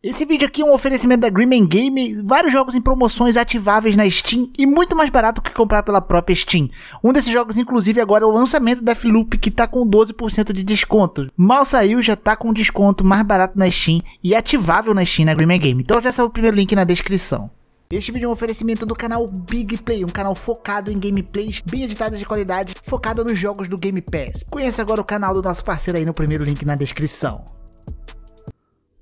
Esse vídeo aqui é um oferecimento da Greenman Game, vários jogos em promoções ativáveis na Steam e muito mais barato que comprar pela própria Steam. Um desses jogos, inclusive, agora é o lançamento da Floop, que tá com 12% de desconto. Mal saiu, já tá com desconto mais barato na Steam e ativável na Steam na Greenman Game. Então acessa o primeiro link na descrição. Este vídeo é um oferecimento do canal Big Play, um canal focado em gameplays bem editadas de qualidade, focado nos jogos do Game Pass. Conheça agora o canal do nosso parceiro aí no primeiro link na descrição.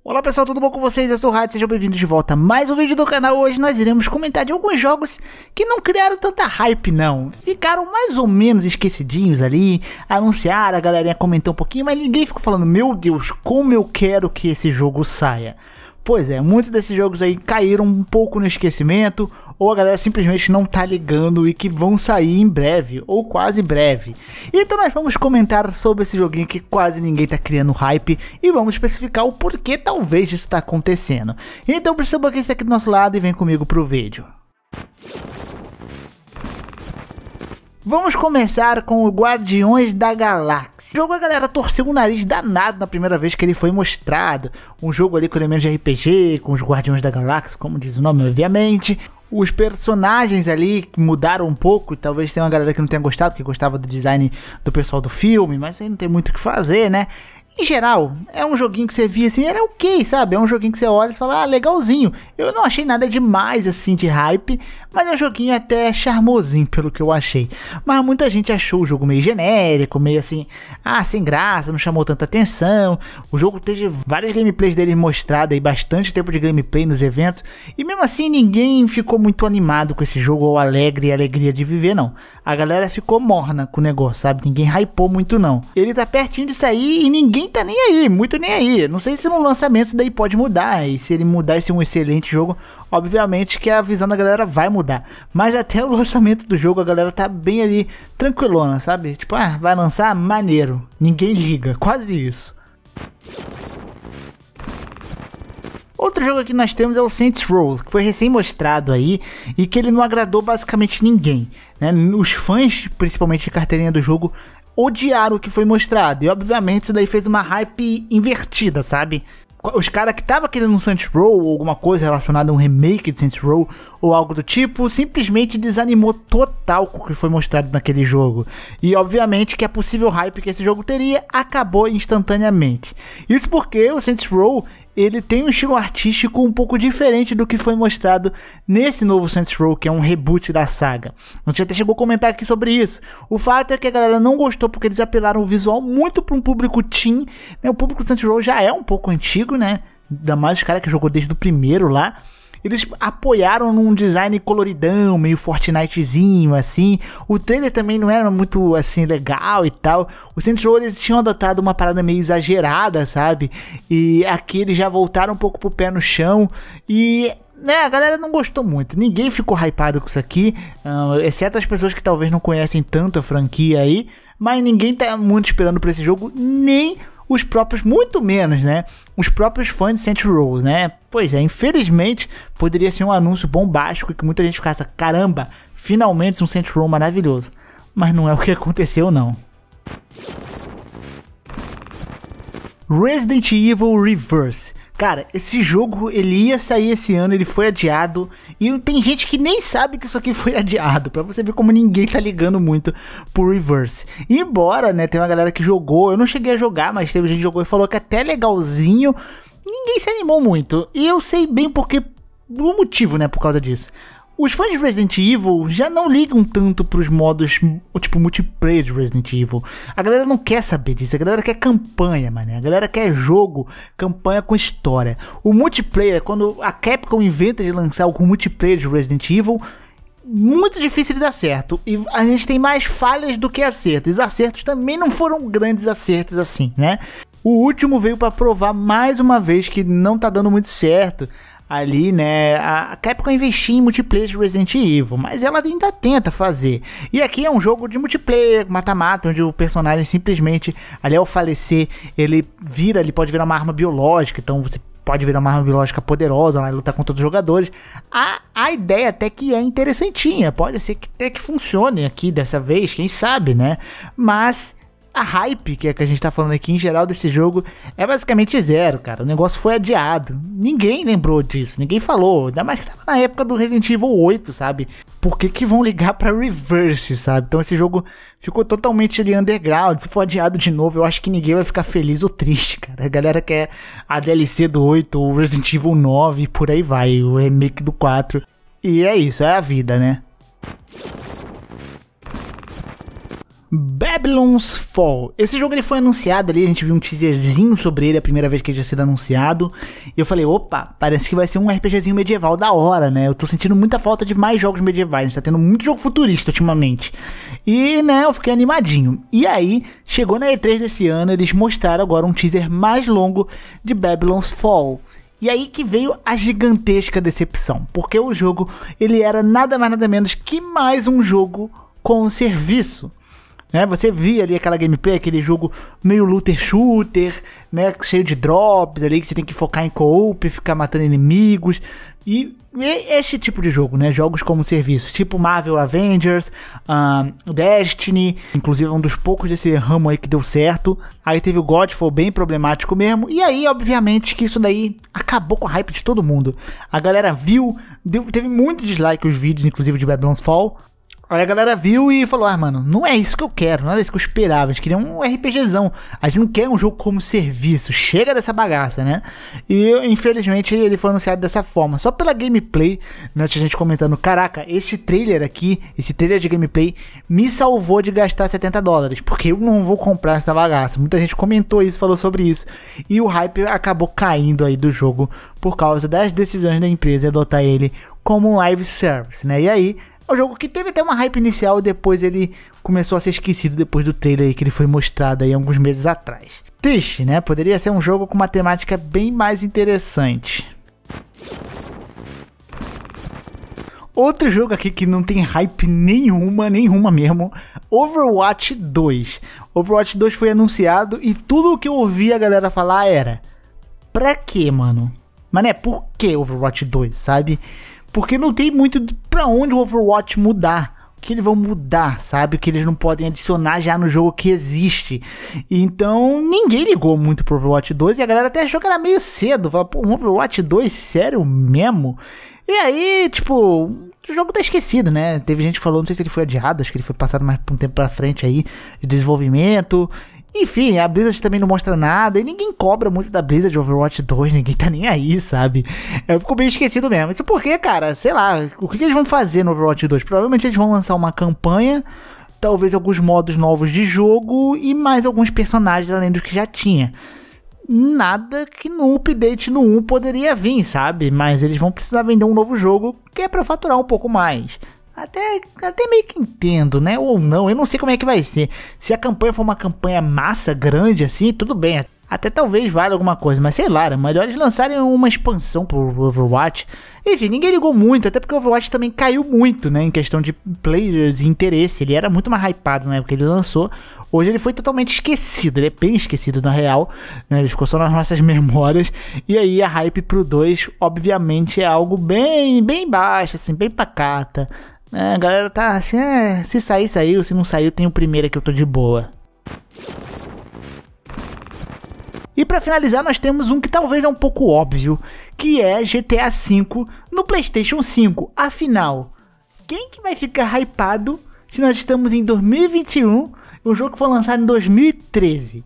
Olá pessoal, tudo bom com vocês? Eu sou o Rádio, sejam bem-vindos de volta a mais um vídeo do canal. Hoje nós iremos comentar de alguns jogos que não criaram tanta hype não. Ficaram mais ou menos esquecidinhos ali, anunciaram, a galerinha comentou um pouquinho, mas ninguém ficou falando, meu Deus, como eu quero que esse jogo saia. Pois é, muitos desses jogos aí caíram um pouco no esquecimento, ou a galera simplesmente não tá ligando e que vão sair em breve, ou quase breve. Então nós vamos comentar sobre esse joguinho que quase ninguém tá criando hype e vamos especificar o porquê talvez isso tá acontecendo. Então perceba que está aqui do nosso lado e vem comigo pro vídeo. Vamos começar com o Guardiões da Galáxia. O jogo a galera torceu o nariz danado na primeira vez que ele foi mostrado. Um jogo ali com elementos de RPG, com os Guardiões da Galáxia, como diz o nome, obviamente. Os personagens ali mudaram um pouco, talvez tenha uma galera que não tenha gostado, que gostava do design do pessoal do filme, mas aí não tem muito o que fazer, né? em geral, é um joguinho que você via assim, era ok, sabe? É um joguinho que você olha e fala, ah, legalzinho. Eu não achei nada demais assim de hype, mas é um joguinho até charmosinho, pelo que eu achei. Mas muita gente achou o jogo meio genérico, meio assim, ah, sem graça, não chamou tanta atenção. O jogo teve várias gameplays dele mostrado e bastante tempo de gameplay nos eventos, e mesmo assim ninguém ficou muito animado com esse jogo ou alegre e alegria de viver, não. A galera ficou morna com o negócio, sabe? Ninguém hypou muito, não. Ele tá pertinho de sair e ninguém nem tá nem aí, muito nem aí. Não sei se no lançamento isso daí pode mudar. E se ele mudar esse é um excelente jogo, obviamente que a visão da galera vai mudar. Mas até o lançamento do jogo a galera tá bem ali tranquilona, sabe? Tipo, ah, vai lançar maneiro. Ninguém liga, quase isso. Outro jogo que nós temos é o Saints Row, que foi recém mostrado aí e que ele não agradou basicamente ninguém. Né? Os fãs, principalmente de carteirinha do jogo, odiaram o que foi mostrado. E obviamente isso daí fez uma hype invertida, sabe? Os caras que tava querendo um Saints Row ou alguma coisa relacionada a um remake de Saints Row ou algo do tipo, simplesmente desanimou total com o que foi mostrado naquele jogo. E obviamente que a possível hype que esse jogo teria acabou instantaneamente. Isso porque o Saints Row, ele tem um estilo artístico um pouco diferente do que foi mostrado nesse novo Saints Row, que é um reboot da saga. A gente até chegou a comentar aqui sobre isso. O fato é que a galera não gostou porque eles apelaram o visual muito para um público teen. Né? O público do Saints Row já é um pouco antigo, né? Ainda mais os caras que jogou desde o primeiro lá. Eles apoiaram num design coloridão, meio Fortnitezinho, assim. O trailer também não era muito, assim, legal e tal. Os Saints Row, eles tinham adotado uma parada meio exagerada, sabe? E aqui eles já voltaram um pouco pro pé no chão. E né, a galera não gostou muito. Ninguém ficou hypado com isso aqui, uh, exceto as pessoas que talvez não conhecem tanto a franquia aí. Mas ninguém tá muito esperando pra esse jogo, nem os próprios, muito menos, né? Os próprios fãs de Saints Row, né? Pois é, infelizmente poderia ser um anúncio bombástico e que muita gente ficasse, caramba, finalmente um Saints Row maravilhoso. Mas não é o que aconteceu, não. Resident Evil Reverse. Cara, esse jogo ele ia sair esse ano, ele foi adiado. E tem gente que nem sabe que isso aqui foi adiado. para você ver como ninguém tá ligando muito pro Reverse. embora, né, tem uma galera que jogou, eu não cheguei a jogar, mas teve gente que jogou e falou que é até legalzinho. Ninguém se animou muito. E eu sei bem porque. o motivo, né, por causa disso. Os fãs de Resident Evil já não ligam tanto para os modos, tipo, multiplayer de Resident Evil. A galera não quer saber disso, a galera quer campanha, mano. A galera quer jogo, campanha com história. O multiplayer, quando a Capcom inventa de lançar algo multiplayer de Resident Evil, muito difícil de dar certo. E a gente tem mais falhas do que acertos. Os acertos também não foram grandes acertos assim, né? O último veio para provar mais uma vez que não tá dando muito certo ali, né? A Capcom investiu em multiplayer de Resident Evil, mas ela ainda tenta fazer. E aqui é um jogo de multiplayer, mata-mata, onde o personagem simplesmente, ali ao falecer, ele vira, ele pode virar uma arma biológica, então você pode virar uma arma biológica poderosa, lá lutar contra os jogadores. A, a ideia até que é interessantinha, pode ser que até que funcione aqui dessa vez, quem sabe, né? Mas a hype, que é que a gente tá falando aqui em geral desse jogo, é basicamente zero, cara. O negócio foi adiado. Ninguém lembrou disso, ninguém falou. Ainda mais que tava na época do Resident Evil 8, sabe? Por que, que vão ligar pra Reverse, sabe? Então esse jogo ficou totalmente ali underground. Se for adiado de novo, eu acho que ninguém vai ficar feliz ou triste, cara. A galera quer a DLC do 8, o Resident Evil 9 e por aí vai, o remake do 4. E é isso, é a vida, né? Babylon's Fall. Esse jogo ele foi anunciado ali, a gente viu um teaserzinho sobre ele a primeira vez que ele tinha sido anunciado. E eu falei, opa, parece que vai ser um RPGzinho medieval da hora, né? Eu tô sentindo muita falta de mais jogos medievais, a gente tá tendo muito jogo futurista ultimamente. E, né, eu fiquei animadinho. E aí, chegou na E3 desse ano, eles mostraram agora um teaser mais longo de Babylon's Fall. E aí que veio a gigantesca decepção, porque o jogo ele era nada mais nada menos que mais um jogo com um serviço. Né? Você via ali aquela gameplay, aquele jogo meio looter shooter, né? Cheio de drops ali, que você tem que focar em co-op, ficar matando inimigos. E é esse tipo de jogo, né? Jogos como serviço, tipo Marvel Avengers, um, Destiny, inclusive um dos poucos desse ramo aí que deu certo. Aí teve o Godfall bem problemático mesmo. E aí, obviamente, que isso daí acabou com a hype de todo mundo. A galera viu, deu, teve muito dislike os vídeos, inclusive de Babylon's Fall. Aí a galera viu e falou: Ah, mano, não é isso que eu quero, não é isso que eu esperava. A gente queria um RPGzão. A gente não quer um jogo como serviço. Chega dessa bagaça, né? E infelizmente ele foi anunciado dessa forma. Só pela gameplay, né? Tinha gente comentando: Caraca, esse trailer aqui, esse trailer de gameplay, me salvou de gastar 70 dólares. Porque eu não vou comprar essa bagaça. Muita gente comentou isso, falou sobre isso. E o hype acabou caindo aí do jogo por causa das decisões da empresa de adotar ele como um live service, né? E aí é um jogo que teve até uma hype inicial e depois ele começou a ser esquecido depois do trailer que ele foi mostrado aí alguns meses atrás. Triste, né? Poderia ser um jogo com uma temática bem mais interessante. Outro jogo aqui que não tem hype nenhuma, nenhuma mesmo, Overwatch 2. Overwatch 2 foi anunciado e tudo o que eu ouvi a galera falar era: "Pra quê, mano? Mas é por que Overwatch 2, sabe? Porque não tem muito para onde o Overwatch mudar. O que eles vão mudar, sabe? O que eles não podem adicionar já no jogo que existe. Então, ninguém ligou muito pro Overwatch 2 e a galera até achou que era meio cedo. Fala, pô, um Overwatch 2, sério mesmo? E aí, tipo, o jogo tá esquecido, né? Teve gente que falou, não sei se ele foi adiado, acho que ele foi passado mais um tempo pra frente aí, de desenvolvimento. Enfim, a Blizzard também não mostra nada e ninguém cobra muito da Blizzard Overwatch 2, ninguém tá nem aí, sabe? Eu fico bem esquecido mesmo. Isso porque, cara, sei lá, o que, que eles vão fazer no Overwatch 2? Provavelmente eles vão lançar uma campanha talvez alguns modos novos de jogo e mais alguns personagens além dos que já tinha. Nada que no update no 1 poderia vir, sabe? Mas eles vão precisar vender um novo jogo que é para faturar um pouco mais. Até, até meio que entendo, né? Ou não, eu não sei como é que vai ser. Se a campanha for uma campanha massa, grande assim, tudo bem. Até talvez valha alguma coisa, mas sei lá, é melhor eles lançarem uma expansão pro Overwatch. Enfim, ninguém ligou muito, até porque o Overwatch também caiu muito, né? Em questão de players e interesse. Ele era muito mais hypado na época que ele lançou. Hoje ele foi totalmente esquecido, ele é bem esquecido na real, né? Ele ficou só nas nossas memórias. E aí a hype pro 2, obviamente, é algo bem, bem baixo, assim, bem pacata. É, a galera tá assim, é, se sair, saiu, se não saiu, tem o primeiro que eu tô de boa. E para finalizar, nós temos um que talvez é um pouco óbvio, que é GTA V no PlayStation 5. Afinal, quem que vai ficar hypado se nós estamos em 2021 e o jogo foi lançado em 2013?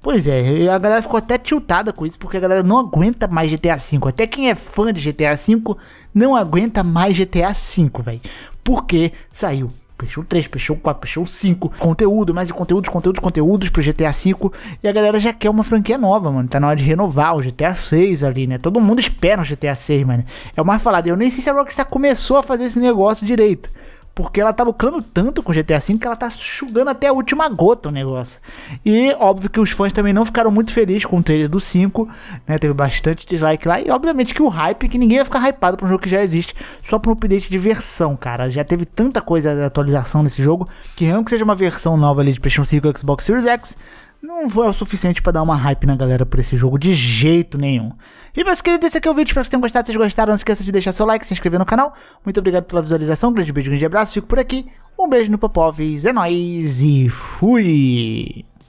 Pois é, a galera ficou até tiltada com isso, porque a galera não aguenta mais GTA V. Até quem é fã de GTA V não aguenta mais GTA V, velho porque saiu PlayStation 3, PlayStation 4, PlayStation 5, conteúdo, mais conteúdos, conteúdos, conteúdos pro GTA V E a galera já quer uma franquia nova, mano. Tá na hora de renovar o GTA 6 ali, né? Todo mundo espera o GTA 6, mano. É o mais falado. Eu nem sei se a Rockstar começou a fazer esse negócio direito. Porque ela tá lucrando tanto com o GTA V que ela tá sugando até a última gota o negócio. E óbvio que os fãs também não ficaram muito felizes com o trailer do 5, né? Teve bastante dislike lá. E obviamente que o hype, que ninguém vai ficar hypado pra um jogo que já existe, só pra um update de versão, cara. Já teve tanta coisa de atualização nesse jogo que, mesmo que seja uma versão nova ali de PlayStation 5 e Xbox Series X, não foi é o suficiente para dar uma hype na galera por esse jogo de jeito nenhum. E meus queridos, esse aqui é o vídeo, espero que vocês tenham gostado. Se vocês gostaram, não esqueça de deixar seu like, se inscrever no canal. Muito obrigado pela visualização, um grande beijo, um grande abraço, fico por aqui. Um beijo no Popovs, é nóis e fui!